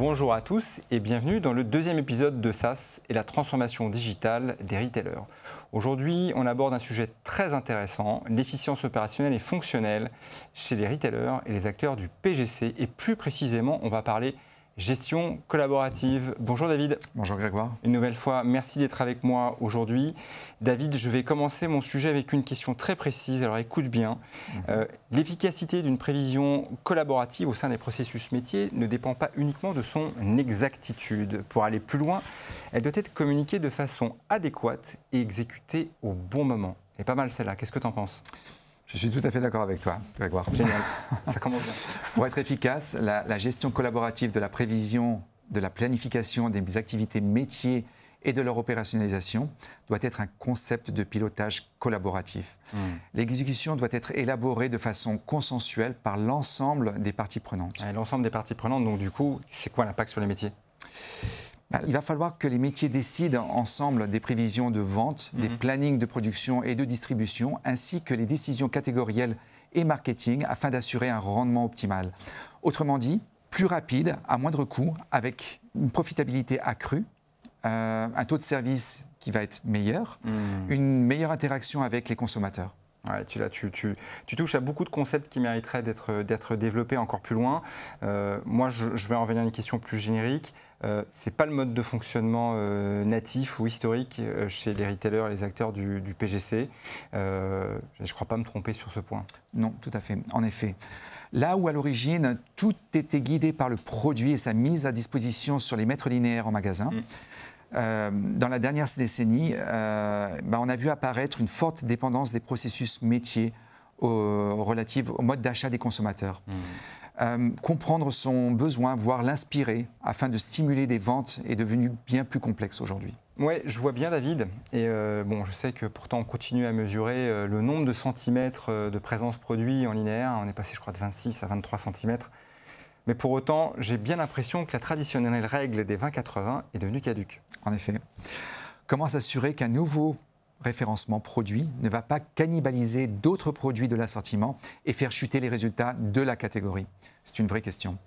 Bonjour à tous et bienvenue dans le deuxième épisode de SaaS et la transformation digitale des retailers. Aujourd'hui, on aborde un sujet très intéressant, l'efficience opérationnelle et fonctionnelle chez les retailers et les acteurs du PGC. Et plus précisément, on va parler gestion collaborative. Bonjour David. Bonjour Grégoire. Une nouvelle fois, merci d'être avec moi aujourd'hui. David, je vais commencer mon sujet avec une question très précise, alors écoute bien. Mhm. Euh, l'efficacité d'une prévision collaborative au sein des processus métiers ne dépend pas uniquement de son exactitude. Pour aller plus loin, elle doit être communiquée de façon adéquate et exécutée au bon moment. Et pas mal celle-là, qu'est-ce que tu en penses je suis tout à fait d'accord avec toi, Grégoire. Génial, Pour être efficace, la, gestion collaborative de la prévision, de la planification des activités métiers et de leur opérationnalisation doit être un concept de pilotage collaboratif. Hmm. L'exécution doit être élaborée de façon consensuelle par l'ensemble des parties prenantes. L'ensemble des parties prenantes, donc du coup, c'est quoi l'impact sur les métiers bah, il va falloir que les métiers décident ensemble des prévisions de vente, des mhm. plannings de production et de distribution, ainsi que les décisions catégorielles et marketing afin d'assurer un rendement optimal. Autrement dit, plus rapide, à moindre coût, avec une profitabilité accrue, euh, un taux de service qui va être meilleur, mhm. une meilleure interaction avec les consommateurs tu, touches à beaucoup de concepts qui mériteraient d'être développés encore plus loin. Euh, moi, je, vais en venir à une question plus générique. Euh, n'est pas le mode de fonctionnement euh, natif ou historique euh, chez les retailers et les acteurs du, PGC. je ne crois pas me tromper sur ce point. Non, tout à fait. En effet. Là où à l'origine, tout était guidé par le produit et sa mise à disposition sur les mètres linéaires en magasin. Mm. Euh, dans la dernière décennie, euh, bah, on a vu apparaître une forte dépendance des processus métiers au, relatifs au mode d'achat des consommateurs. Mmh. Euh, comprendre son besoin, voire l'inspirer afin de stimuler des ventes est devenu bien plus complexe aujourd'hui. Oui, je vois bien David. Et bon, je sais que pourtant on continue à mesurer le nombre de centimètres de présence produit en linéaire. On est passé, je crois, de 26 à 23 centimètres mais pour autant, j'ai bien l'impression que la traditionnelle règle des 20-80 est devenue caduque. En effet. Comment s'assurer qu'un nouveau référencement produit ne va pas cannibaliser d'autres produits de l'assortiment et faire chuter les résultats de la catégorie C'est une vraie question.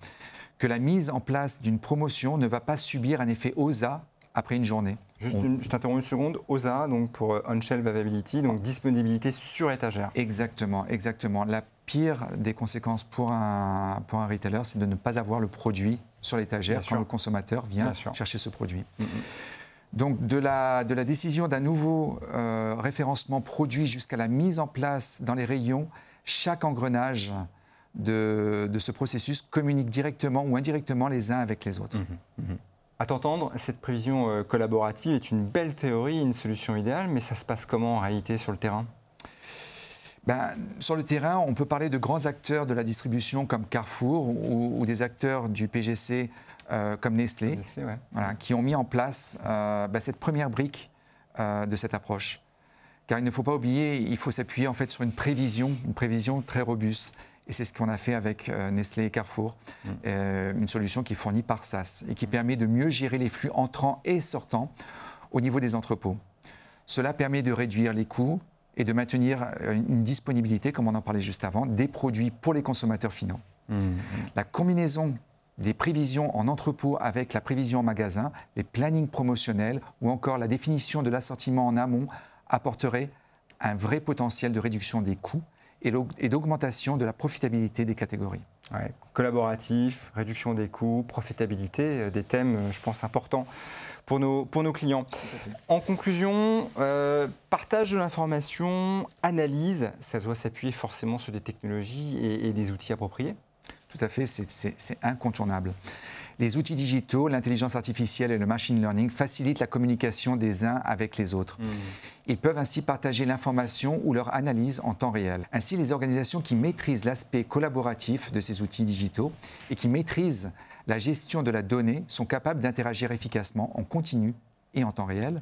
Que la mise en place d'une promotion ne va pas subir un effet OSA après une journée. Juste une, je t'interromps une seconde. OSA, donc pour euh, On-Shelf Availability, donc disponibilité sur étagère. Exactement, exactement. La pire des conséquences pour un, pour un retailer, c'est de ne pas avoir le produit sur l'étagère quand le consommateur vient chercher ce produit. Donc de la, de la décision d'un nouveau euh, référencement produit jusqu'à la mise en place dans les rayons, chaque engrenage de, de, ce processus communique directement ou indirectement les uns avec les autres. Mm-hmm. Mm-hmm. À t'entendre, cette prévision euh, collaborative est une belle théorie, une solution idéale, mais ça se passe comment en réalité sur le terrain ben, sur le terrain, on peut parler de grands acteurs de la distribution comme Carrefour ou, des acteurs du PGC euh, comme Nestlé, qui ont mis en place euh, ben, cette première brique de cette approche. Car il ne faut pas oublier, il faut s'appuyer en fait sur une prévision, une prévision très robuste. Et c'est ce qu'on a fait avec euh, Nestlé et Carrefour, mm. euh, une solution qui est fournie par SAS et qui permet de mieux gérer les flux entrants et sortants au niveau des entrepôts. Cela permet de réduire les coûts et de maintenir euh, une disponibilité, comme on en parlait juste avant, des produits pour les consommateurs finaux. Mm, mm. La combinaison des prévisions en entrepôt avec la prévision en magasin, les plannings promotionnels ou encore la définition de l'assortiment en amont apporterait un vrai potentiel de réduction des coûts et d'augmentation de la profitabilité des catégories. collaboratif, réduction des coûts, profitabilité, euh, des thèmes, euh, je pense, importants pour nos, pour nos clients. En conclusion, euh, partage de l'information, analyse, ça doit s'appuyer forcément sur des technologies et, et des outils appropriés. Tout à fait, c'est incontournable. Les outils digitaux, l'intelligence artificielle et le machine learning facilitent la communication des uns avec les autres. Hmm. Ils peuvent ainsi partager l'information ou leur analyse en temps réel. Ainsi, les organisations qui maîtrisent l'aspect collaboratif de ces outils digitaux et qui maîtrisent la gestion de la donnée sont capables d'interagir efficacement en continu et en temps réel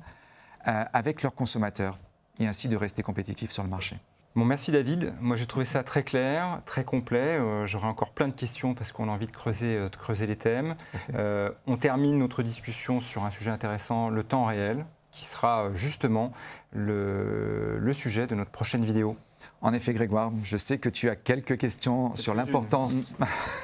euh, avec leurs consommateurs et ainsi de rester compétitifs sur le marché. Bon, merci David. Moi, j'ai trouvé ça très clair, très complet. Euh, J'aurai encore plein de questions parce qu'on a envie de creuser, euh, les thèmes. Euh, on termine notre discussion sur un sujet intéressant, le temps réel, qui sera justement le sujet de notre prochaine vidéo. En effet, Grégoire, je sais que tu as quelques questions sur l'importance.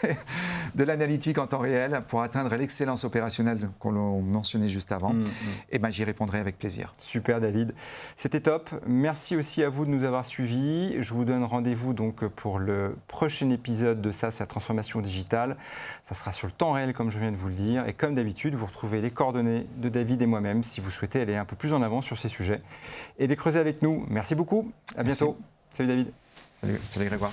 Mm. de l'analytique en temps réel pour atteindre l'excellence opérationnelle qu'on mentionnait juste avant, mm, mm. et eh ben, j'y répondrai avec plaisir. Super David, c'était top. Merci aussi à vous de nous avoir suivis. Je vous donne rendez-vous donc pour le prochain épisode de ça, c'est la transformation digitale. Ça sera sur le temps réel comme je viens de vous le dire, et comme d'habitude, vous retrouvez les coordonnées de David et moi-même si vous souhaitez aller un peu plus en avant sur ces sujets et les creuser avec nous. Merci beaucoup. À bientôt. Salut David. Salut, salut Grégoire.